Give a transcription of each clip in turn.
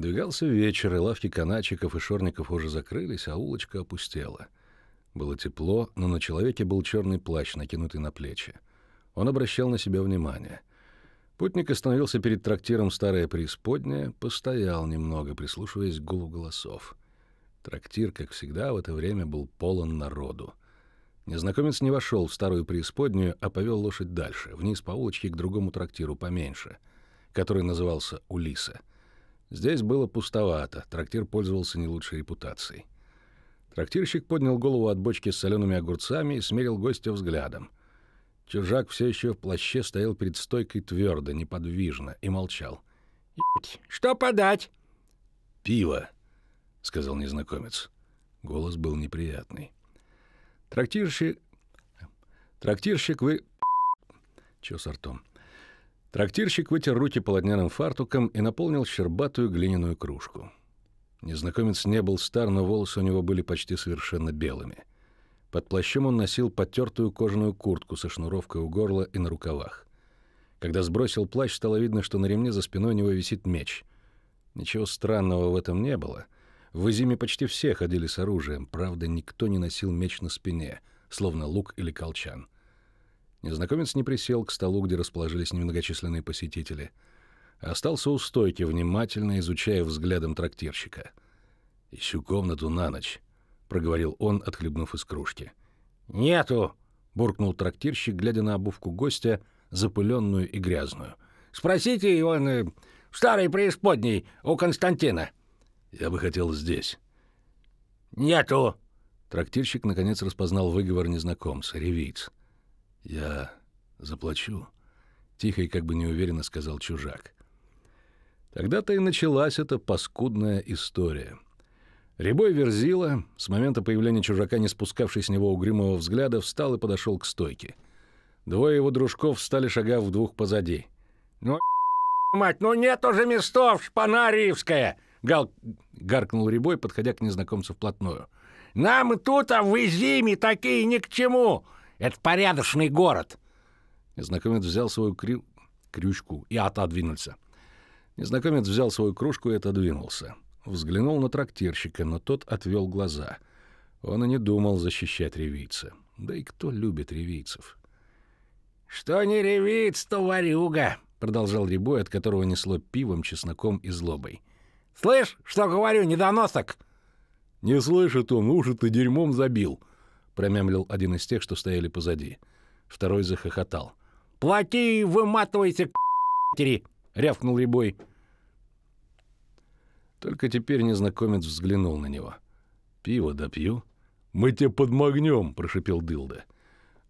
Двигался вечер, и лавки канатчиков и шорников уже закрылись, а улочка опустела. Было тепло, но на человеке был черный плащ, накинутый на плечи. Он обращал на себя внимание. Путник остановился перед трактиром «Старое преисподнее», постоял немного, прислушиваясь к гулу голосов. Трактир, как всегда, в это время был полон народу. Незнакомец не вошел в старую преисподнюю, а повел лошадь дальше, вниз по улочке к другому трактиру поменьше, который назывался «Улиса». Здесь было пустовато, трактир пользовался не лучшей репутацией. Трактирщик поднял голову от бочки с солеными огурцами и смерил гостя взглядом. Чужак все еще в плаще стоял перед стойкой твердо, неподвижно, и молчал. «Что подать?» «Пиво», — сказал незнакомец. Голос был неприятный. Трактирщик... Трактирщик вы... Чё с артом? Трактирщик вытер руки полотняным фартуком и наполнил щербатую глиняную кружку. Незнакомец не был стар, но волосы у него были почти совершенно белыми. Под плащом он носил потертую кожаную куртку со шнуровкой у горла и на рукавах. Когда сбросил плащ, стало видно, что на ремне за спиной у него висит меч. Ничего странного в этом не было. В Изиме почти все ходили с оружием, правда, никто не носил меч на спине, словно лук или колчан. — Незнакомец не присел к столу, где расположились немногочисленные посетители, а остался у стойки, внимательно изучая взглядом трактирщика. «Ищу комнату на ночь», — проговорил он, отхлебнув из кружки. «Нету!» — буркнул трактирщик, глядя на обувку гостя, запыленную и грязную. «Спросите его э, в старой преисподней у Константина». «Я бы хотел здесь». «Нету!» Трактирщик, наконец, распознал выговор незнакомца, ревиц. «Я заплачу», — тихо и как бы неуверенно сказал чужак. Тогда-то и началась эта паскудная история. Рябой верзила, с момента появления чужака, не спускавший с него угрюмого взгляда, встал и подошел к стойке. Двое его дружков стали шагав в двух позади. «Ну, мать, ну нет уже местов, шпана ривская!» Гал... гаркнул Рябой, подходя к незнакомцу вплотную. «Нам тут, а в Изиме такие ни к чему! Это порядочный город. Незнакомец взял свою крю... крючку и отодвинулся. Незнакомец взял свою кружку и отодвинулся. Взглянул на трактирщика, но тот отвел глаза. Он и не думал защищать ревийца. Да и кто любит ревийцев? «Что не ревиц, то варюга!» — продолжал Рябой, от которого несло пивом, чесноком и злобой. «Слышь, что говорю, недоносок!» «Не слышит он, уши ты дерьмом забил!» промямлил один из тех, что стояли позади. Второй захохотал. «Плати и выматывайся, к***тери!» — рявкнул Рябой. Только теперь незнакомец взглянул на него. «Пиво допью?» «Мы тебе подмогнем!» — прошипел Дылда.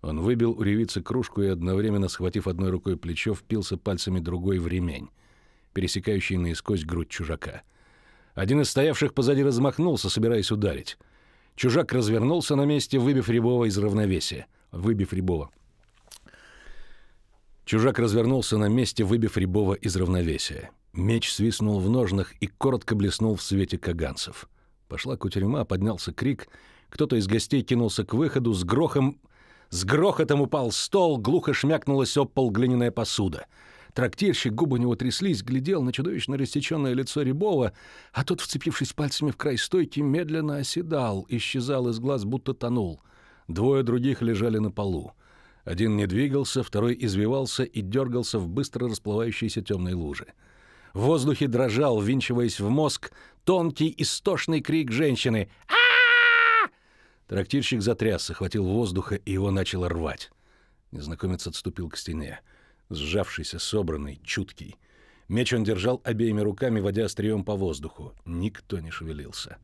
Он выбил у ревицы кружку и, одновременно схватив одной рукой плечо, впился пальцами другой в ремень, пересекающий наискось грудь чужака. Один из стоявших позади размахнулся, собираясь ударить. Чужак развернулся на месте, выбив Рябова из равновесия. Выбив Рябова. Чужак развернулся на месте, выбив Рябова из равновесия. Меч свистнул в ножнах и коротко блеснул в свете каганцев. Пошла кутерьма, поднялся крик. Кто-то из гостей кинулся к выходу, с грохом... С грохотом упал стол, глухо шмякнулась об пол глиняная посуда. Трактирщик, губы у него тряслись, глядел на чудовищно рассеченное лицо Рябова, а тот, вцепившись пальцами в край стойки, медленно оседал, исчезал из глаз, будто тонул. Двое других лежали на полу. Один не двигался, второй извивался и дергался в быстро расплывающейся темной луже. В воздухе дрожал, винчиваясь в мозг, тонкий истошный крик женщины а, Трактирщик затрясся, хватил воздуха, и его начал рвать. Незнакомец отступил к стене сжавшийся, собранный, чуткий. Меч он держал обеими руками, водя острием по воздуху. Никто не шевелился.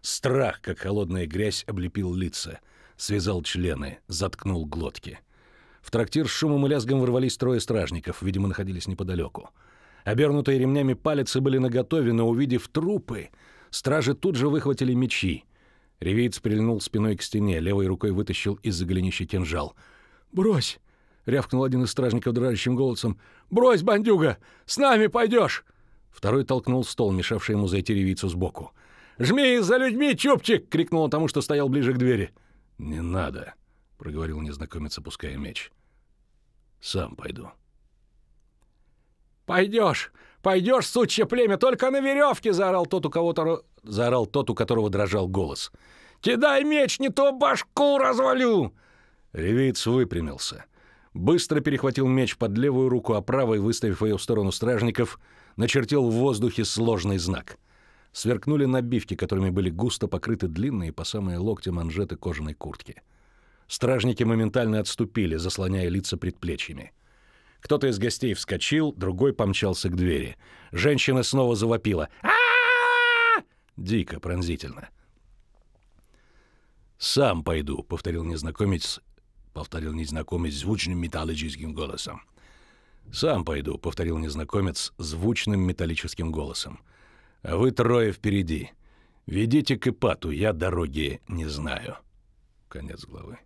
Страх, как холодная грязь, облепил лица, связал члены, заткнул глотки. В трактир с шумом и лязгом ворвались трое стражников, видимо, находились неподалеку. Обернутые ремнями палицы были наготове, но, увидев трупы, стражи тут же выхватили мечи. Ревиц прильнул спиной к стене, левой рукой вытащил из-за голенища кинжал. «Брось! — рявкнул один из стражников дрожащим голосом. «Брось, бандюга! С нами пойдешь!» Второй толкнул стол, мешавший ему зайти ревицу сбоку. «Жми за людьми, чупчик!» — крикнул он тому, что стоял ближе к двери. «Не надо!» — проговорил незнакомец, опуская меч. «Сам пойду». «Пойдешь! Пойдешь, сучье племя, только на веревке!» — заорал тот, у кого-то... Заорал тот, у которого дрожал голос. «Кидай меч, не то башку развалю!» Ревиц выпрямился быстро перехватил меч под левую руку, а правой, выставив ее в сторону стражников, начертил в воздухе сложный знак. Сверкнули набивки, которыми были густо покрыты длинные по самые локти манжеты кожаной куртки. Стражники моментально отступили, заслоняя лица предплечьями. Кто-то из гостей вскочил, другой помчался к двери. Женщина снова завопила. а Дико, пронзительно. «Сам пойду», — повторил незнакомец — повторил незнакомец звучным металлическим голосом. «Сам пойду», — повторил незнакомец звучным металлическим голосом. «А вы трое впереди. Ведите к Ипату, я дороги не знаю». Конец главы.